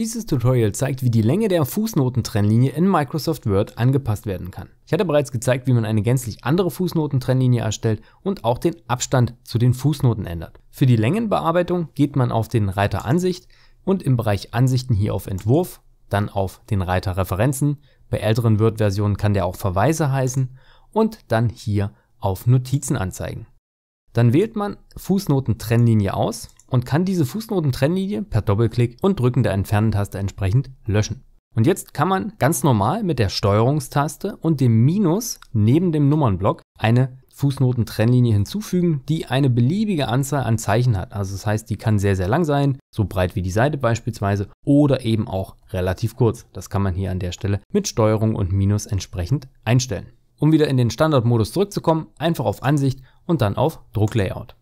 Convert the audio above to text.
Dieses Tutorial zeigt, wie die Länge der Fußnotentrennlinie in Microsoft Word angepasst werden kann. Ich hatte bereits gezeigt, wie man eine gänzlich andere Fußnotentrennlinie erstellt und auch den Abstand zu den Fußnoten ändert. Für die Längenbearbeitung geht man auf den Reiter Ansicht und im Bereich Ansichten hier auf Entwurf, dann auf den Reiter Referenzen, bei älteren Word-Versionen kann der auch Verweise heißen und dann hier auf Notizen anzeigen. Dann wählt man Fußnotentrennlinie aus und kann diese Fußnotentrennlinie per Doppelklick und Drücken der Entfernen-Taste entsprechend löschen. Und jetzt kann man ganz normal mit der Steuerungstaste und dem Minus neben dem Nummernblock eine Fußnotentrennlinie hinzufügen, die eine beliebige Anzahl an Zeichen hat. Also das heißt, die kann sehr, sehr lang sein, so breit wie die Seite beispielsweise, oder eben auch relativ kurz. Das kann man hier an der Stelle mit Steuerung und Minus entsprechend einstellen. Um wieder in den Standardmodus zurückzukommen, einfach auf Ansicht und dann auf Drucklayout.